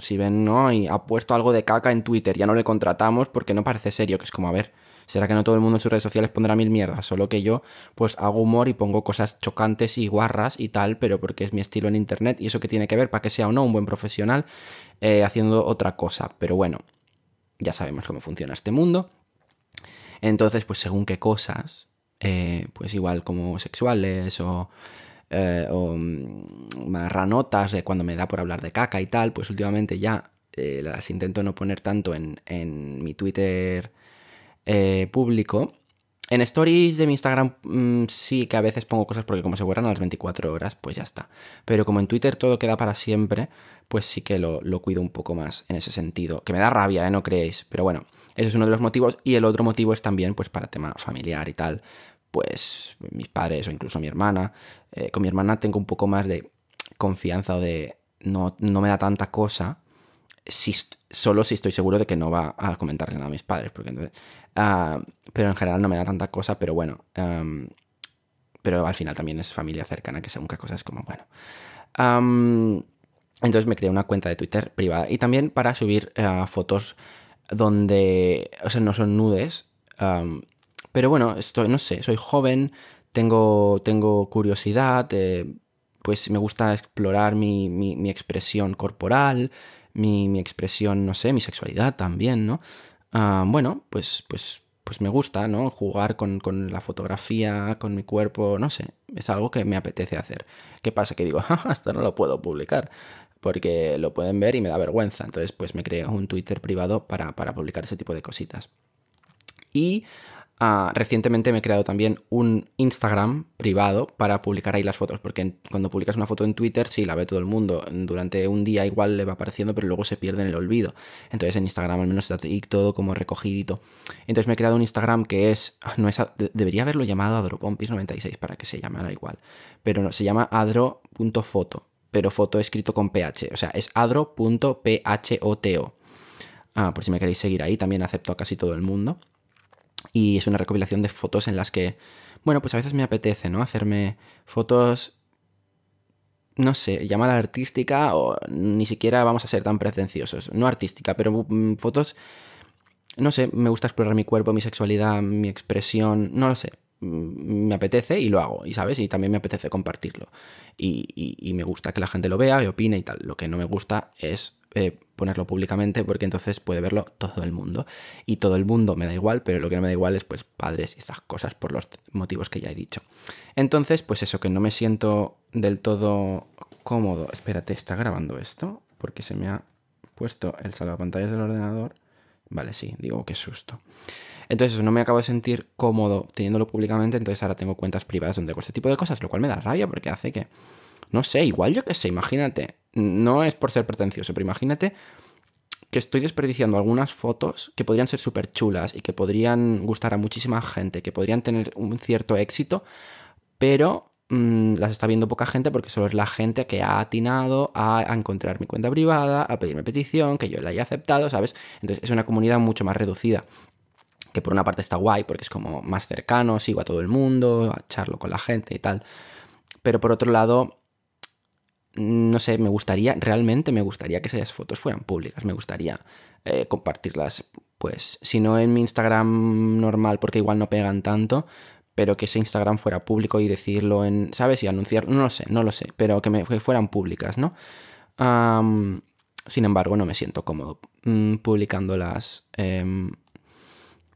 si ven, no, y ha puesto algo de caca en Twitter, ya no le contratamos porque no parece serio, que es como, a ver, Será que no todo el mundo en sus redes sociales pondrá mil mierdas, solo que yo pues hago humor y pongo cosas chocantes y guarras y tal, pero porque es mi estilo en internet y eso que tiene que ver para que sea o no un buen profesional eh, haciendo otra cosa. Pero bueno, ya sabemos cómo funciona este mundo. Entonces, pues según qué cosas, eh, pues igual como sexuales o eh, marranotas mm, de cuando me da por hablar de caca y tal, pues últimamente ya eh, las intento no poner tanto en, en mi Twitter eh, público. En stories de mi Instagram mm, sí que a veces pongo cosas porque como se borran a las 24 horas, pues ya está. Pero como en Twitter todo queda para siempre, pues sí que lo, cuido un poco más en ese sentido. Que me da rabia, ¿eh? No creéis. Pero bueno, ese es uno de los motivos. Y el otro motivo es también pues para tema familiar y tal. Pues mis padres o incluso mi hermana. Eh, con mi hermana tengo un poco más de confianza o de... No, no me da tanta cosa si, solo si estoy seguro de que no va a comentarle nada a mis padres, porque entonces Ah, pero en general no me da tanta cosa, pero bueno. pero al final también es familia cercana, que según qué cosas como, bueno. entonces me creé una cuenta de Twitter privada y también para subir ah, fotos donde, o sea, no son nudes. pero bueno, estoy, no sé, soy joven, tengo, tengo curiosidad, eh, pues me gusta explorar mi, expresión corporal, mi, mi, expresión, no sé, mi sexualidad también, ¿no? Ah, bueno, pues, pues, pues me gusta, ¿no? Jugar con, la fotografía, con mi cuerpo, no sé, es algo que me apetece hacer. ¿Qué pasa? Que digo, hasta ah, no lo puedo publicar porque lo pueden ver y me da vergüenza. Entonces, pues me creé un Twitter privado para, para publicar ese tipo de cositas. Y Ah, recientemente me he creado también un Instagram privado para publicar ahí las fotos, porque cuando publicas una foto en Twitter, sí, la ve todo el mundo. Durante un día igual le va apareciendo, pero luego se pierde en el olvido. Entonces en Instagram al menos está todo como recogidito. Entonces me he creado un Instagram que es, ah, no debería haberlo llamado AdroPompis96 para que se llamara igual, pero no, se llama adro.foto, pero foto escrito con ph, o sea, es adro.photo. Ah, por si me queréis seguir ahí, también acepto a casi todo el mundo. Y es una recopilación de fotos en las que, bueno, pues a veces me apetece, ¿no? Hacerme fotos, no sé, llamar artística o ni siquiera vamos a ser tan pretenciosos. No artística, pero mm, fotos, no sé, me gusta explorar mi cuerpo, mi sexualidad, mi expresión, no lo sé. Mm, me apetece y lo hago, y sabes, y también me apetece compartirlo. Y, y, y me gusta que la gente lo vea y opine y tal. Lo que no me gusta es eh, ponerlo públicamente porque entonces puede verlo todo el mundo. Y todo el mundo me da igual, pero lo que no me da igual es pues padres y estas cosas por los motivos que ya he dicho. Entonces, pues eso, que no me siento del todo cómodo. Espérate, ¿está grabando esto? Porque se me ha puesto el salvapantallas del ordenador. Vale, sí, digo, qué susto. Entonces, no me acabo de sentir cómodo teniéndolo públicamente, entonces ahora tengo cuentas privadas donde hago este tipo de cosas, lo cual me da rabia porque hace que no sé, igual yo qué sé, imagínate. No es por ser pretencioso, pero imagínate que estoy desperdiciando algunas fotos que podrían ser súper chulas y que podrían gustar a muchísima gente, que podrían tener un cierto éxito, pero mm, las está viendo poca gente porque solo es la gente que ha atinado a, a, encontrar mi cuenta privada, a pedirme petición, que yo la haya aceptado, ¿sabes? Entonces es una comunidad mucho más reducida. Que por una parte está guay porque es como más cercano, sigo a todo el mundo, charlo con la gente y tal. Pero por otro lado, no sé, me gustaría, realmente me gustaría que esas fotos fueran públicas, me gustaría eh, compartirlas, pues, si no en mi Instagram normal, porque igual no pegan tanto, pero que ese Instagram fuera público y decirlo en, ¿sabes? Y anunciar, no lo sé, no lo sé, pero que, me, fueran públicas, ¿no? sin embargo, no me siento cómodo mm, publicándolas em,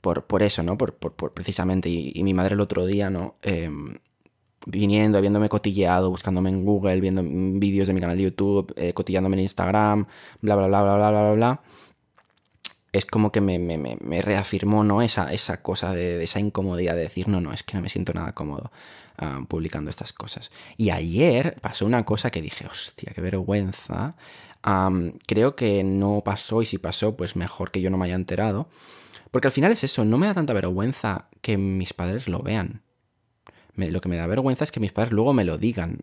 por, eso, ¿no? Por, precisamente, y, mi madre el otro día, ¿no? Em, viniendo, habiéndome cotilleado, buscándome en Google, viendo vídeos de mi canal de YouTube, cotilleándome eh, cotillándome en Instagram, bla, bla, bla, bla, bla, bla, bla. Es como que me, me, me reafirmó ¿no? esa, esa cosa de, de, esa incomodidad de decir, no, no, es que no me siento nada cómodo ah, publicando estas cosas. Y ayer pasó una cosa que dije, hostia, qué vergüenza. creo que no pasó y si pasó, pues mejor que yo no me haya enterado. Porque al final es eso, no me da tanta vergüenza que mis padres lo vean lo que me da vergüenza es que mis padres luego me lo digan.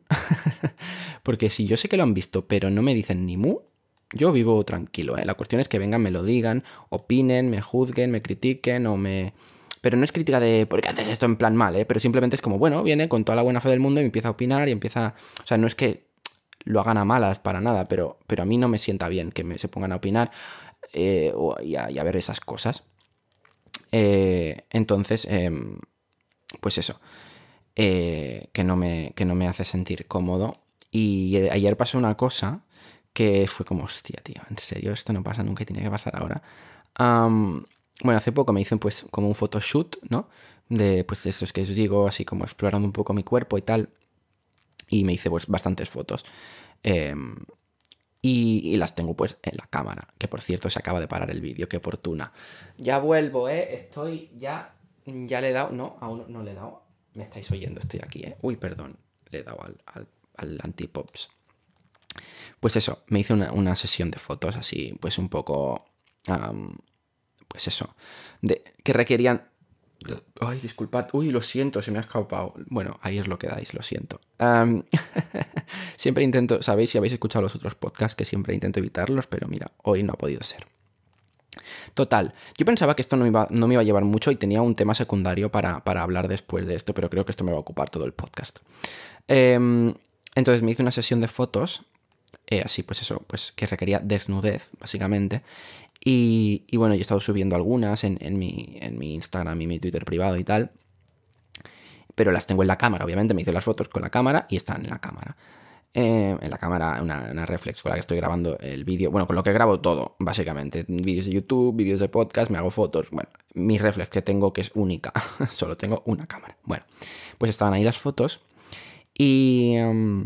Porque si yo sé que lo han visto, pero no me dicen ni mu, yo vivo tranquilo. ¿eh? La cuestión es que vengan, me lo digan, opinen, me juzguen, me critiquen o me... Pero no es crítica de ¿por qué haces esto en plan mal? ¿eh? Pero simplemente es como, bueno, viene con toda la buena fe del mundo y me empieza a opinar y empieza... O sea, no es que lo hagan a malas para nada, pero, pero a mí no me sienta bien que me, se pongan a opinar eh, y, a, ver esas cosas. Eh, entonces, em, pues eso. Eh, que, no me, que no me hace sentir cómodo. Y ayer pasó una cosa que fue como, hostia, tío, en serio, esto no pasa nunca tiene que pasar ahora. bueno, hace poco me hice pues como un photoshoot, ¿no? De pues estos que os digo, así como explorando un poco mi cuerpo y tal. Y me hice pues bastantes fotos. Em, y, las tengo pues en la cámara, que por cierto se acaba de parar el vídeo, qué oportuna. Ya vuelvo, ¿eh? Estoy ya... Ya le he dado... No, aún no le he dado. Me estáis oyendo, estoy aquí, ¿eh? Uy, perdón, le he dado al, al, al antipops. Pues eso, me hice una, sesión de fotos así, pues un poco... pues eso, de, que requerían... Ay, disculpad, uy, lo siento, se me ha escapado. Bueno, ahí es lo que dais, lo siento. siempre intento, sabéis si habéis escuchado los otros podcasts que siempre intento evitarlos, pero mira, hoy no ha podido ser. Total, yo pensaba que esto no me, iba, a llevar mucho y tenía un tema secundario para, hablar después de esto, pero creo que esto me va a ocupar todo el podcast. Em, entonces me hice una sesión de fotos, eh, así pues eso, pues que requería desnudez, básicamente. Y, bueno, yo he estado subiendo algunas en, mi, en mi Instagram y mi Twitter privado y tal. Pero las tengo en la cámara, obviamente me hice las fotos con la cámara y están en la cámara. Eh, en la cámara, una, reflex con la que estoy grabando el vídeo. Bueno, con lo que grabo todo, básicamente. Vídeos de YouTube, vídeos de podcast, me hago fotos. Bueno, mi reflex que tengo que es única. Solo tengo una cámara. Bueno, pues estaban ahí las fotos. Y, em,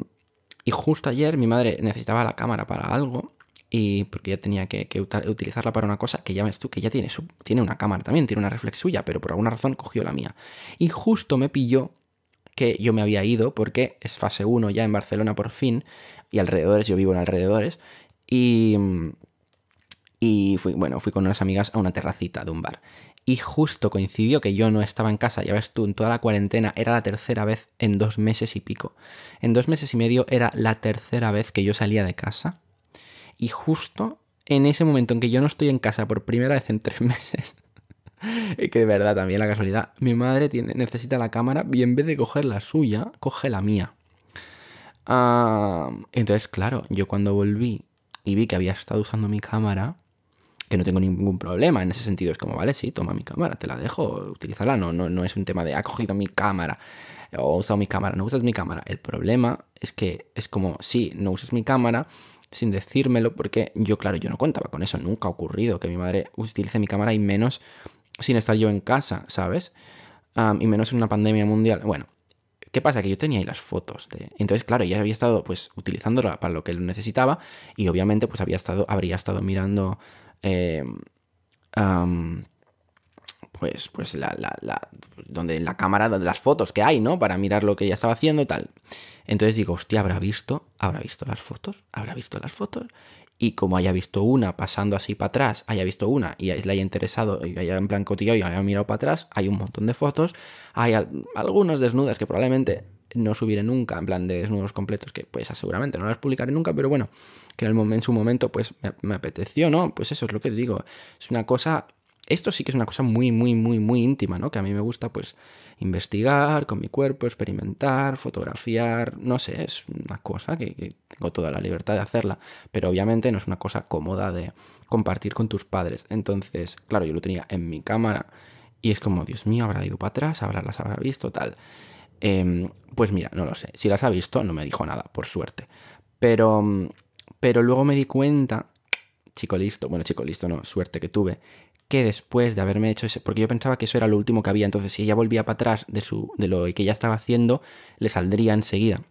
y justo ayer mi madre necesitaba la cámara para algo. Y porque ya tenía que, utilizarla para una cosa que ya ves tú, que ya tiene, tiene una cámara también, tiene una reflex suya, pero por alguna razón cogió la mía. Y justo me pilló que yo me había ido porque es fase 1 ya en Barcelona por fin y alrededores, yo vivo en alrededores y, mm, y fui, bueno, fui con unas amigas a una terracita de un bar. Y justo coincidió que yo no estaba en casa, ya ves tú, en toda la cuarentena era la tercera vez en dos meses y pico. En dos meses y medio era la tercera vez que yo salía de casa. Y justo en ese momento en que yo no estoy en casa por primera vez en tres meses, es que de verdad, también la casualidad. Mi madre tiene, necesita la cámara y en vez de coger la suya, coge la mía. entonces, claro, yo cuando volví y vi que había estado usando mi cámara, que no tengo ningún problema en ese sentido, es como, vale, sí, toma mi cámara, te la dejo, utilízala, no, no, no es un tema de ha cogido mi cámara o usado mi cámara, no usas mi cámara. El problema es que es como, sí, no usas mi cámara sin decírmelo porque yo, claro, yo no contaba con eso, nunca ha ocurrido que mi madre utilice mi cámara y menos sin estar yo en casa, ¿sabes? y menos en una pandemia mundial. Bueno, ¿qué pasa? Que yo tenía ahí las fotos. De... Entonces, claro, ya había estado pues utilizándola para lo que necesitaba y obviamente pues había estado, habría estado mirando... Eh, pues, pues la, donde la cámara, donde las fotos que hay, ¿no? Para mirar lo que ella estaba haciendo y tal. Entonces digo, hostia, ¿habrá visto? ¿Habrá visto las fotos? ¿Habrá visto las fotos? y como haya visto una pasando así para atrás, haya visto una y le haya interesado y haya en plan cotillado y haya mirado para atrás, hay un montón de fotos, hay algunas desnudas que probablemente no subiré nunca, en plan de desnudos completos, que pues seguramente no las publicaré nunca, pero bueno, que en, el momento, en su momento pues me, me, apeteció, ¿no? Pues eso es lo que digo, es una cosa esto sí que es una cosa muy, muy, muy, muy íntima, ¿no? Que a mí me gusta, pues, investigar con mi cuerpo, experimentar, fotografiar, no sé, es una cosa que, tengo toda la libertad de hacerla, pero obviamente no es una cosa cómoda de compartir con tus padres. Entonces, claro, yo lo tenía en mi cámara y es como, Dios mío, habrá ido para atrás, habrá las habrá visto, tal. Em, pues mira, no lo sé. Si las ha visto, no me dijo nada, por suerte. Pero, pero luego me di cuenta, chico listo, bueno, chico listo, no, suerte que tuve, que después de haberme hecho ese, porque yo pensaba que eso era lo último que había, entonces si ella volvía para atrás de, su, de lo que ya estaba haciendo, le saldría enseguida.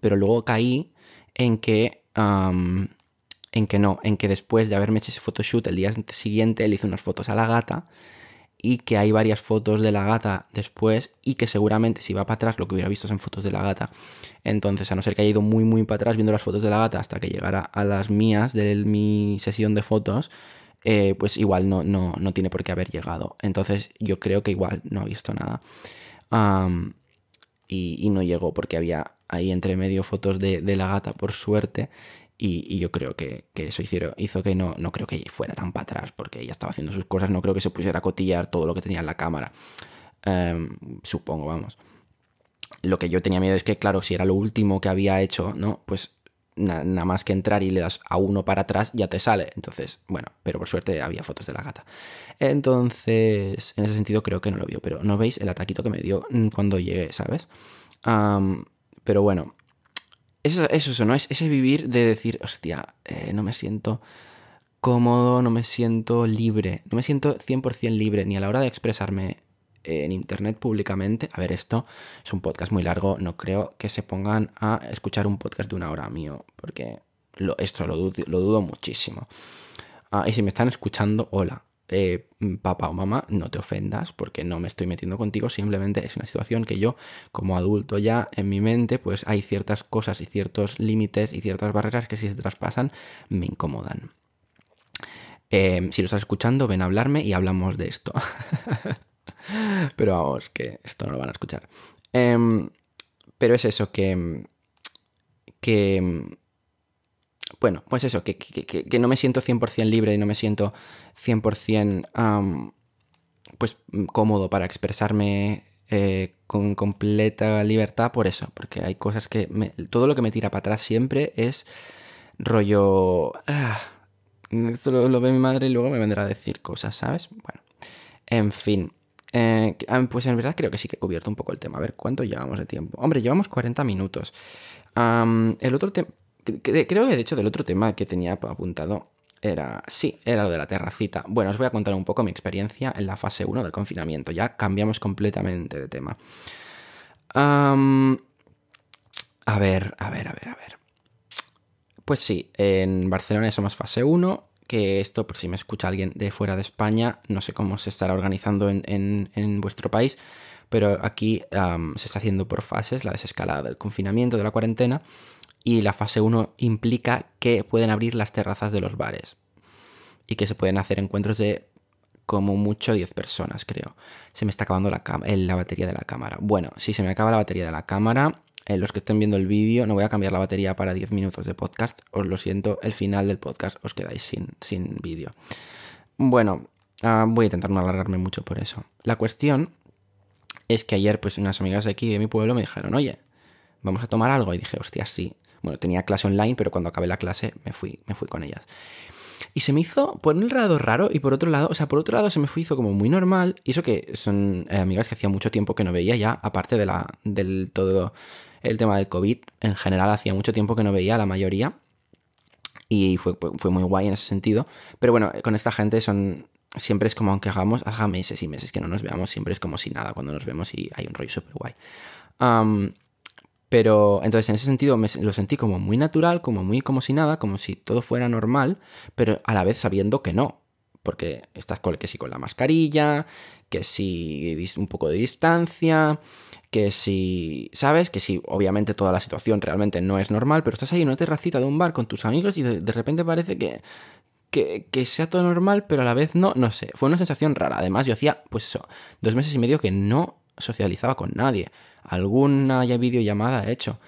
Pero luego caí en que, en que no, en que después de haberme hecho ese photoshoot el día siguiente le hizo unas fotos a la gata y que hay varias fotos de la gata después y que seguramente si va para atrás lo que hubiera visto son fotos de la gata. Entonces, a no ser que haya ido muy muy para atrás viendo las fotos de la gata hasta que llegara a las mías de mi sesión de fotos, eh, pues igual no, no, tiene por qué haber llegado. Entonces yo creo que igual no ha visto nada. y, no llegó porque había ahí entre medio fotos de, la gata, por suerte. Y, yo creo que, eso hizo que no, no creo que fuera tan para atrás, porque ella estaba haciendo sus cosas, no creo que se pusiera a cotillar todo lo que tenía en la cámara. Em, supongo, vamos. Lo que yo tenía miedo es que, claro, si era lo último que había hecho, ¿no? Pues nada más que entrar y le das a uno para atrás, ya te sale. Entonces, bueno, pero por suerte había fotos de la gata. Entonces, en ese sentido creo que no lo vio, pero no veis el ataquito que me dio mm, cuando llegué, ¿sabes? pero bueno, eso, es eso, ¿no? Es ese vivir de decir, hostia, eh, no me siento cómodo, no me siento libre, no me siento 100% libre ni a la hora de expresarme en internet públicamente. A ver, esto es un podcast muy largo. No creo que se pongan a escuchar un podcast de una hora mío, porque lo, esto lo, dudo, muchísimo. Ah, y si me están escuchando, hola. Eh, papá o mamá, no te ofendas porque no me estoy metiendo contigo, simplemente es una situación que yo como adulto ya en mi mente pues hay ciertas cosas y ciertos límites y ciertas barreras que si se traspasan me incomodan. Em, si lo estás escuchando, ven a hablarme y hablamos de esto. Pero vamos, que esto no lo van a escuchar. Em, pero es eso, que. que. Bueno, pues eso, que, no me siento 100% libre y no me siento 100% pues, mm, cómodo para expresarme eh, con completa libertad por eso, porque hay cosas que... todo lo que me tira para atrás siempre es rollo... Ah, lo, lo, ve mi madre y luego me vendrá a decir cosas, ¿sabes? Bueno, en fin. Eh, ah, pues en verdad creo que sí que he cubierto un poco el tema. A ver, ¿cuánto llevamos de tiempo? Hombre, llevamos 40 minutos. el otro Creo que de hecho del otro tema que tenía apuntado era, sí, era lo de la terracita. Bueno, os voy a contar un poco mi experiencia en la fase 1 del confinamiento. Ya cambiamos completamente de tema. a ver, a ver, a ver, a ver. Pues sí, en Barcelona somos fase 1, que esto, por si me escucha alguien de fuera de España, no sé cómo se estará organizando en, vuestro país, pero aquí se está haciendo por fases la desescalada del confinamiento, de la cuarentena, y la fase 1 implica que pueden abrir las terrazas de los bares y que se pueden hacer encuentros de como mucho 10 personas, creo. Se me está acabando la, la batería de la cámara. Bueno, si se me acaba la batería de la cámara, eh, los que estén viendo el vídeo, no voy a cambiar la batería para 10 minutos de podcast. Os lo siento, el final del podcast os quedáis sin, sin vídeo. Bueno, ah, voy a intentar no alargarme mucho por eso. La cuestión es que ayer, pues unas amigas de aquí de mi pueblo me dijeron, oye, vamos a tomar algo. Y dije, hostia, sí. Bueno, tenía clase online, pero cuando acabé la clase me fui, me fui con ellas. Y se me hizo, por un lado, raro y por otro lado, o sea, por otro lado se me hizo como muy normal. Y eso que son eh, amigas que hacía mucho tiempo que no veía ya, aparte de la, del todo el tema del COVID. En general, hacía mucho tiempo que no veía a la mayoría. Y fue, muy guay en ese sentido. Pero bueno, con esta gente son, siempre es como aunque hagamos, haga meses y meses que no nos veamos, siempre es como si nada cuando nos vemos y hay un rollo súper guay. pero entonces en ese sentido me, lo sentí como muy natural, como muy como si nada, como si todo fuera normal, pero a la vez sabiendo que no porque estás con, que sí con la mascarilla, que si un poco de distancia, que si, ¿sabes? Que si obviamente toda la situación realmente no es normal, pero estás ahí en una terracita de un bar con tus amigos y de, repente parece que, que, sea todo normal, pero a la vez no, no sé. Fue una sensación rara. Además, yo hacía, pues eso, dos meses y medio que no socializaba con nadie. Alguna ya videollamada he hecho,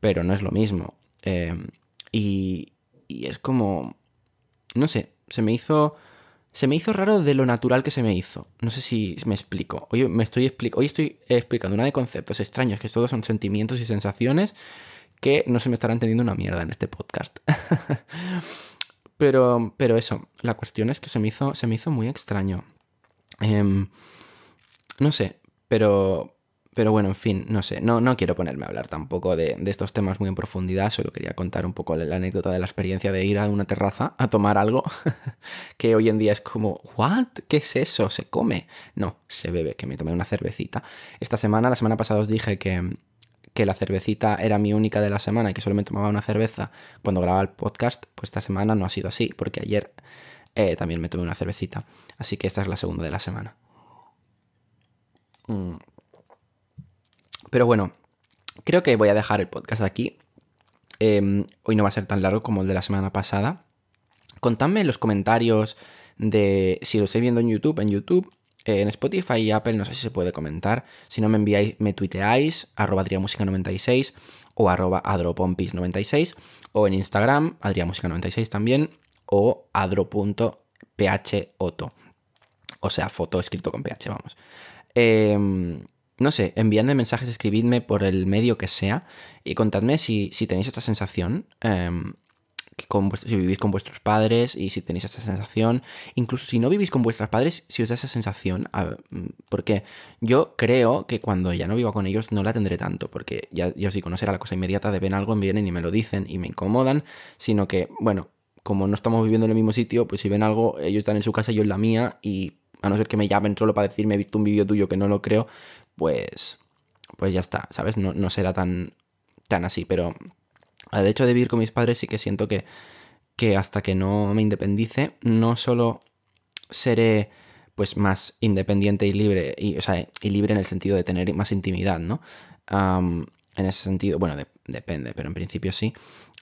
pero no es lo mismo. Eh, y, y es como, no sé, se me hizo se me hizo raro de lo natural que se me hizo. No sé si me explico. Hoy, me estoy, Hoy estoy explicando una de conceptos extraños, que todos son sentimientos y sensaciones que no se me estarán teniendo una mierda en este podcast. pero, pero eso, la cuestión es que se me hizo, se me hizo muy extraño. Em, no sé, pero, pero bueno, en fin, no sé, no, no quiero ponerme a hablar tampoco de, estos temas muy en profundidad, solo quería contar un poco la, anécdota de la experiencia de ir a una terraza a tomar algo que hoy en día es como, ¿what? ¿Qué es eso? ¿Se come? No, se bebe, que me tomé una cervecita. Esta semana, la semana pasada os dije que, la cervecita era mi única de la semana y que solo me tomaba una cerveza cuando grababa el podcast, pues esta semana no ha sido así, porque ayer eh, también me tomé una cervecita. Así que esta es la segunda de la semana. Mm. Pero bueno, creo que voy a dejar el podcast aquí. Em, hoy no va a ser tan largo como el de la semana pasada. Contadme en los comentarios de si lo estoy viendo en YouTube, en YouTube, eh, en Spotify y Apple, no sé si se puede comentar. Si no me enviáis, me tuiteáis, arroba adriamúsica96 o arroba adropompis96 o en Instagram, adriamúsica96 también o adro.photo. O sea, foto escrito con ph, vamos. Eh, no sé, enviadme mensajes, escribidme por el medio que sea y contadme si, tenéis esta sensación. Em, si vivís con vuestros padres y si tenéis esta sensación, incluso si no vivís con vuestros padres, si os da esa sensación, mm, porque yo creo que cuando ya no viva con ellos no la tendré tanto, porque ya, sí conocerá la cosa inmediata de ven algo, vienen y me lo dicen y me incomodan, sino que, bueno, como no estamos viviendo en el mismo sitio, pues si ven algo, ellos están en su casa, y yo en la mía, y a no ser que me llamen solo para decirme he visto un vídeo tuyo que no lo creo, pues, pues ya está, ¿sabes? No, será tan, tan así, pero al hecho de vivir con mis padres sí que siento que, que hasta que no me independice, no solo seré pues más independiente y libre, y, o sea, y libre en el sentido de tener más intimidad, ¿no? en ese sentido, bueno, depende, pero en principio sí.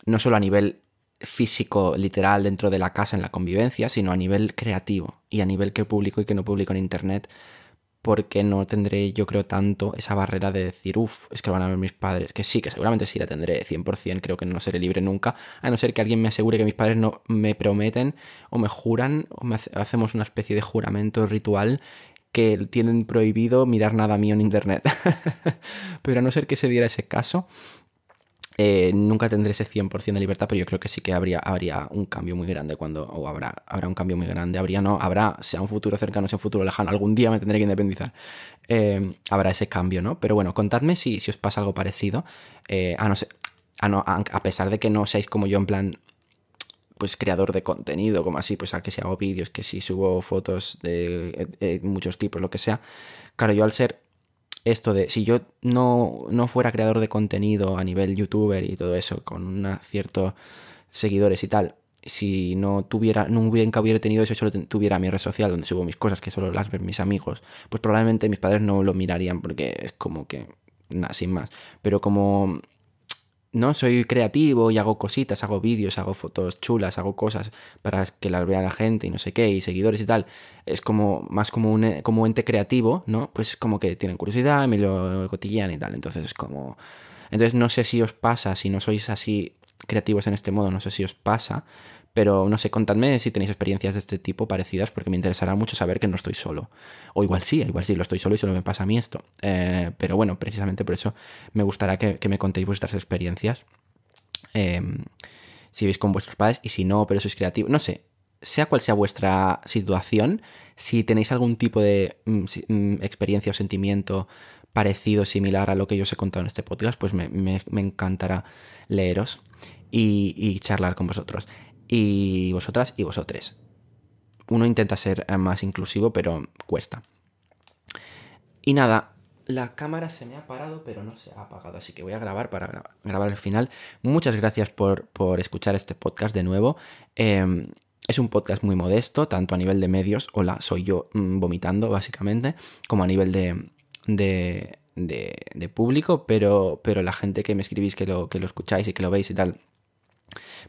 No solo a nivel físico, literal, dentro de la casa, en la convivencia, sino a nivel creativo y a nivel que publico y que no publico en Internet, porque no tendré, yo creo, tanto esa barrera de decir, uff, es que lo van a ver mis padres, que sí, que seguramente sí la tendré 100%, creo que no seré libre nunca, a no ser que alguien me asegure que mis padres no me prometen o me juran o hacemos una especie de juramento ritual que tienen prohibido mirar nada mío en internet. Pero a no ser que se diera ese caso, eh, nunca tendré ese 100% de libertad, pero yo creo que sí que habría, habría un cambio muy grande cuando, o habrá, habrá un cambio muy grande, habría, no, habrá, sea un futuro cercano, sea un futuro lejano, algún día me tendré que independizar, eh, habrá ese cambio, ¿no? Pero bueno, contadme si, si os pasa algo parecido, eh, a, no sé a, no, a, pesar de que no seáis como yo en plan pues creador de contenido, como así, pues a que si hago vídeos, que si subo fotos de muchos tipos, lo que sea. Claro, yo al ser esto de, si yo no, no fuera creador de contenido a nivel youtuber y todo eso, con ciertos seguidores y tal, si no tuviera, nunca hubiera tenido eso, solo tuviera mi red social donde subo mis cosas, que solo las ven mis amigos, pues probablemente mis padres no lo mirarían porque es como que, nada, sin más. Pero como no soy creativo y hago cositas, hago vídeos, hago fotos chulas, hago cosas para que las vea la gente y no sé qué, y seguidores y tal, es como más como un como ente creativo, ¿no? Pues es como que tienen curiosidad, me lo cotillan y tal, entonces es como... Entonces no sé si os pasa, si no sois así creativos en este modo, no sé si os pasa, pero no sé, contadme si tenéis experiencias de este tipo parecidas, porque me interesará mucho saber que no estoy solo. O igual sí, igual sí, lo estoy solo y solo me pasa a mí esto. Eh, pero bueno, precisamente por eso me gustará que, me contéis vuestras experiencias. Eh, si veis con vuestros padres y si no, pero sois creativos. No sé, sea cual sea vuestra situación, si tenéis algún tipo de mm, mm, experiencia o sentimiento parecido, similar a lo que yo os he contado en este podcast, pues me, encantará leeros y, charlar con vosotros y vosotras y vosotres. Uno intenta ser eh, más inclusivo, pero cuesta. Y nada, la cámara se me ha parado, pero no se ha apagado, así que voy a grabar para grabar el final. Muchas gracias por, escuchar este podcast de nuevo. Em, es un podcast muy modesto, tanto a nivel de medios, hola, soy yo mm, vomitando básicamente, como a nivel de, público, pero, pero, la gente que me escribís, que lo, que lo escucháis y que lo veis y tal,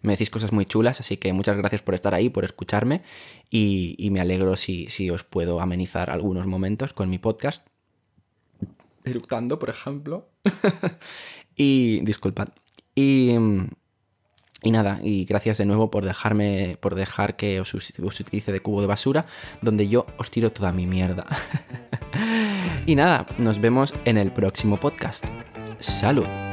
me decís cosas muy chulas, así que muchas gracias por estar ahí, por escucharme y, me alegro si, os puedo amenizar algunos momentos con mi podcast. Eructando, por ejemplo. y disculpad. Y, y nada, y gracias de nuevo por dejarme, por dejar que os utilice de cubo de basura, donde yo os tiro toda mi mierda. y nada, nos vemos en el próximo podcast. Salud.